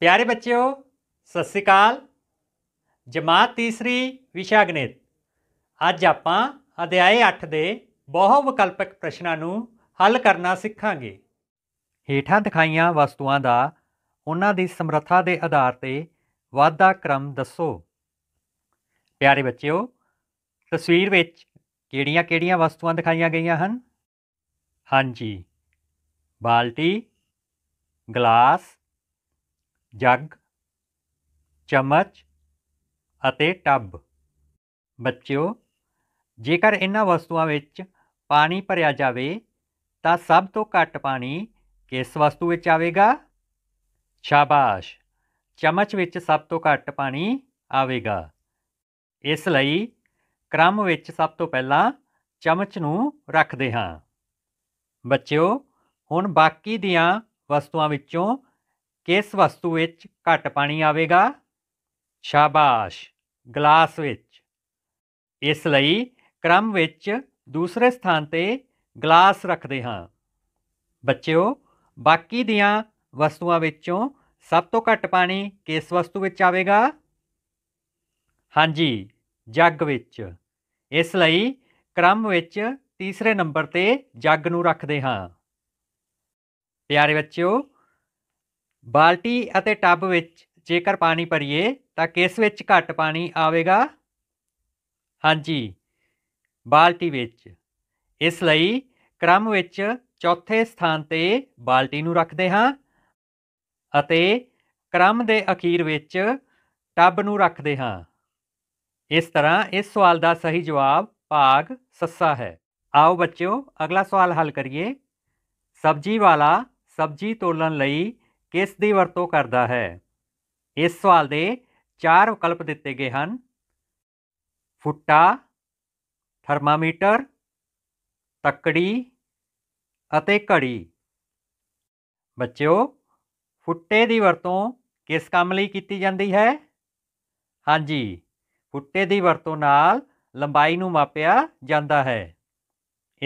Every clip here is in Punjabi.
ਪਿਆਰੇ ਬੱਚਿਓ ਸਤਿ ਸ੍ਰੀ ਅਕਾਲ ਜਮਾਤ ਤੀਸਰੀ ਵਿਸ਼ਾ ਗਣਿਤ ਅੱਜ ਆਪਾਂ ਅਧਿਆਏ 8 ਦੇ ਬਹੁ ਵਿਕਲਪਕ ਪ੍ਰਸ਼ਨਾਂ ਨੂੰ ਹੱਲ ਕਰਨਾ ਸਿੱਖਾਂਗੇ ਹੇਠਾਂ ਦਿਖਾਈਆਂ ਵਸਤੂਆਂ ਦਾ ਉਹਨਾਂ ਦੀ ਸਮਰੱਥਾ ਦੇ ਆਧਾਰ ਤੇ ਵਾਧਾ ਕ੍ਰਮ ਦੱਸੋ ਪਿਆਰੇ ਬੱਚਿਓ ਤਸਵੀਰ ਵਿੱਚ ਕਿਹੜੀਆਂ-ਕਿਹੜੀਆਂ ਵਸਤੂਆਂ ਦਿਖਾਈਆਂ ਗਈਆਂ ਹਨ ਹਾਂਜੀ ਬਾਲਟੀ ਗਲਾਸ ਜੱਗ ਚਮਚ ਅਤੇ ਟੱਬ ਬੱਚਿਓ ਜੇਕਰ ਇਹਨਾਂ ਵਸਤੂਆਂ ਵਿੱਚ ਪਾਣੀ ਭਰਿਆ ਜਾਵੇ ਤਾਂ ਸਭ ਤੋਂ ਘੱਟ ਪਾਣੀ ਕਿਸ ਵਸਤੂ ਵਿੱਚ ਆਵੇਗਾ ਸ਼ਾਬਾਸ਼ ਚਮਚ ਵਿੱਚ ਸਭ ਤੋਂ ਘੱਟ ਪਾਣੀ ਆਵੇਗਾ ਇਸ ਲਈ ਕ੍ਰਮ ਵਿੱਚ ਸਭ ਤੋਂ ਪਹਿਲਾਂ ਚਮਚ ਨੂੰ ਰੱਖਦੇ ਹਾਂ ਬੱਚਿਓ ਹੁਣ ਬਾਕੀ ਦੀਆਂ ਵਸਤੂਆਂ ਵਿੱਚੋਂ ਕਿਸ ਵਸਤੂ ਵਿੱਚ ਘੱਟ ਪਾਣੀ ਆਵੇਗਾ ਸ਼ਾਬਾਸ਼ ਗਲਾਸ ਵਿੱਚ ਇਸ ਲਈ ਕ੍ਰਮ ਵਿੱਚ ਦੂਸਰੇ ਸਥਾਨ ਤੇ ਗਲਾਸ ਰੱਖਦੇ ਹਾਂ ਬੱਚਿਓ ਬਾਕੀ ਦੀਆਂ ਵਸਤੂਆਂ ਵਿੱਚੋਂ ਸਭ ਤੋਂ ਘੱਟ ਪਾਣੀ ਕਿਸ ਵਸਤੂ ਵਿੱਚ ਆਵੇਗਾ ਹਾਂਜੀ ਜੱਗ ਵਿੱਚ ਇਸ ਲਈ ਕ੍ਰਮ ਵਿੱਚ ਤੀਸਰੇ ਨੰਬਰ ਤੇ ਜੱਗ ਨੂੰ ਰੱਖਦੇ ਹਾਂ ਪਿਆਰੇ ਬੱਚਿਓ ਬਾਲਟੀ ਅਤੇ ਟੱਬ ਵਿੱਚ ਜੇਕਰ ਪਾਣੀ ਭਰੀਏ ਤਾਂ ਕਿਸ ਵਿੱਚ ਘੱਟ ਪਾਣੀ ਆਵੇਗਾ ਹਾਂਜੀ ਬਾਲਟੀ ਵਿੱਚ ਇਸ ਲਈ ਕ੍ਰਮ ਵਿੱਚ ਚੌਥੇ ਸਥਾਨ ਤੇ ਬਾਲਟੀ ਨੂੰ ਰੱਖਦੇ ਹਾਂ ਅਤੇ ਕ੍ਰਮ ਦੇ ਅਖੀਰ ਵਿੱਚ ਟੱਬ ਨੂੰ ਰੱਖਦੇ ਹਾਂ ਇਸ ਤਰ੍ਹਾਂ ਇਸ ਸਵਾਲ ਦਾ ਸਹੀ ਜਵਾਬ ਭਾਗ ਸੱਸਾ ਹੈ ਆਓ ਬੱਚਿਓ ਅਗਲਾ ਸਵਾਲ ਹੱਲ ਕਰੀਏ ਸਬਜੀ ਵਾਲਾ ਸਬਜੀ ਤੋਲਣ ਲਈ ਕਿਸ ਦੀ ਵਰਤੋਂ ਕਰਦਾ ਹੈ ਇਸ ਸਵਾਲ ਦੇ ਚਾਰ ਵਿਕਲਪ ਦਿੱਤੇ ਗਏ ਹਨ ਫੁੱਟਾ ਥਰਮਾਮੀਟਰ ਤੱਕੜੀ ਅਤੇ ਘੜੀ ਬੱਚਿਓ ਫੁੱਟੇ ਦੀ ਵਰਤੋਂ ਕਿਸ ਕੰਮ ਲਈ ਕੀਤੀ ਜਾਂਦੀ ਹੈ ਹਾਂਜੀ ਫੁੱਟੇ ਦੀ ਵਰਤੋਂ ਨਾਲ ਲੰਬਾਈ ਨੂੰ ਮਾਪਿਆ ਜਾਂਦਾ ਹੈ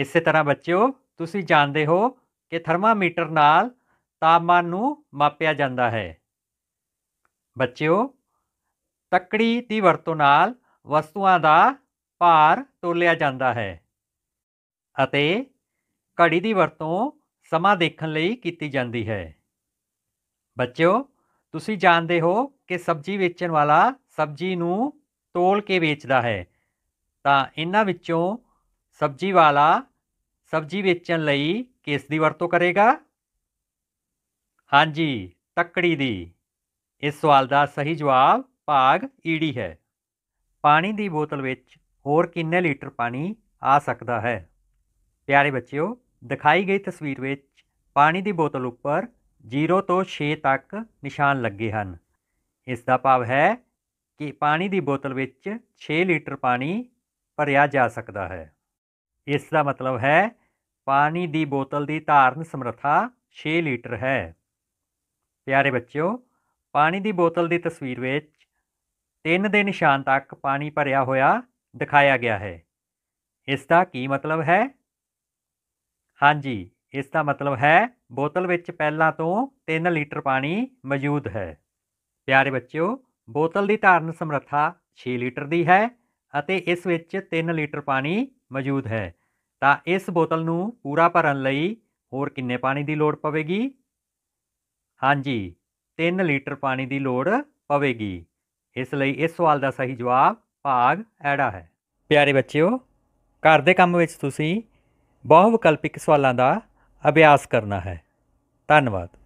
ਇਸੇ ਤਰ੍ਹਾਂ ਬੱਚਿਓ ਤੁਸੀਂ ਜਾਣਦੇ ਹੋ ਕਿ ਥਰਮਾਮੀਟਰ ਨਾਲ ਤਾਪਮਾਨ ਨੂੰ ਮਾਪਿਆ ਜਾਂਦਾ ਹੈ ਬੱਚਿਓ ਤਕੜੀ ਦੀ ਵਰਤੋਂ ਨਾਲ ਵਸਤੂਆਂ ਦਾ ਭਾਰ ਤੋਲਿਆ ਜਾਂਦਾ ਹੈ ਅਤੇ ਘੜੀ ਦੀ ਵਰਤੋਂ ਸਮਾਂ ਦੇਖਣ ਲਈ ਕੀਤੀ ਜਾਂਦੀ ਹੈ ਬੱਚਿਓ ਤੁਸੀਂ ਜਾਣਦੇ ਹੋ ਕਿ ਸਬਜ਼ੀ ਵੇਚਣ ਵਾਲਾ ਸਬਜ਼ੀ ਨੂੰ ਤੋਲ ਕੇ ਵੇਚਦਾ ਹੈ ਤਾਂ ਇਹਨਾਂ ਵਿੱਚੋਂ ਸਬਜ਼ੀ ਵਾਲਾ ਸਬਜ਼ੀ ਵੇਚਣ ਲਈ ਕਿਸ ਦੀ ਵਰਤੋਂ ਕਰੇਗਾ ਹਾਂਜੀ ਤੱਕੜੀ ਦੀ ਇਸ ਸਵਾਲ ਦਾ ਸਹੀ ਜਵਾਬ ਭਾਗ ਈਡੀ ਹੈ ਪਾਣੀ ਦੀ ਬੋਤਲ ਵਿੱਚ ਹੋਰ ਕਿੰਨੇ ਲੀਟਰ ਪਾਣੀ ਆ ਸਕਦਾ ਹੈ ਪਿਆਰੇ ਬੱਚਿਓ ਦਿਖਾਈ ਗਈ ਤਸਵੀਰ ਵਿੱਚ ਪਾਣੀ ਦੀ ਬੋਤਲ ਉੱਪਰ 0 ਤੋਂ 6 ਤੱਕ ਨਿਸ਼ਾਨ ਲੱਗੇ ਹਨ ਇਸ ਦਾ ਭਾਵ ਹੈ ਕਿ ਪਾਣੀ ਦੀ ਬੋਤਲ ਵਿੱਚ 6 ਲੀਟਰ ਪਾਣੀ ਭਰਿਆ ਜਾ ਸਕਦਾ ਹੈ ਇਸ ਦਾ ਮਤਲਬ ਹੈ ਪਾਣੀ ਦੀ ਬੋਤਲ ਦੀ ਧਾਰਨ ਸਮਰੱਥਾ 6 ਲੀਟਰ ਹੈ ਪਿਆਰੇ ਬੱਚਿਓ ਪਾਣੀ ਦੀ ਬੋਤਲ ਦੀ ਤਸਵੀਰ ਵਿੱਚ ਤਿੰਨ ਦੇ ਨਿਸ਼ਾਨ ਤੱਕ ਪਾਣੀ ਭਰਿਆ ਹੋਇਆ ਦਿਖਾਇਆ ਗਿਆ ਹੈ ਇਸ ਦਾ ਕੀ ਮਤਲਬ ਹੈ ਹਾਂਜੀ ਇਸ ਦਾ ਮਤਲਬ ਹੈ ਬੋਤਲ ਵਿੱਚ ਪਹਿਲਾਂ ਤੋਂ 3 ਲੀਟਰ ਪਾਣੀ ਮੌਜੂਦ ਹੈ ਪਿਆਰੇ ਬੱਚਿਓ ਬੋਤਲ ਦੀ ਧਾਰਨ ਸਮਰੱਥਾ 6 ਲੀਟਰ ਦੀ ਹੈ ਅਤੇ ਇਸ ਵਿੱਚ 3 ਲੀਟਰ ਪਾਣੀ ਮੌਜੂਦ ਹੈ ਤਾਂ ਇਸ ਬੋਤਲ ਨੂੰ ਪੂਰਾ ਭਰਨ ਲਈ ਹੋਰ ਕਿੰਨੇ ਪਾਣੀ ਦੀ ਲੋੜ ਪਵੇਗੀ ਹਾਂਜੀ 3 ਲੀਟਰ ਪਾਣੀ ਦੀ ਲੋੜ ਪਵੇਗੀ ਇਸ ਲਈ ਇਸ ਸਵਾਲ ਦਾ ਸਹੀ ਜਵਾਬ ਭਾਗ ਐੜਾ ਹੈ ਪਿਆਰੇ ਬੱਚਿਓ ਘਰ ਦੇ ਕੰਮ ਵਿੱਚ ਤੁਸੀਂ ਬਹੁ ਵਿਕਲਪਿਕ ਸਵਾਲਾਂ ਦਾ ਅਭਿਆਸ ਕਰਨਾ ਹੈ ਧੰਨਵਾਦ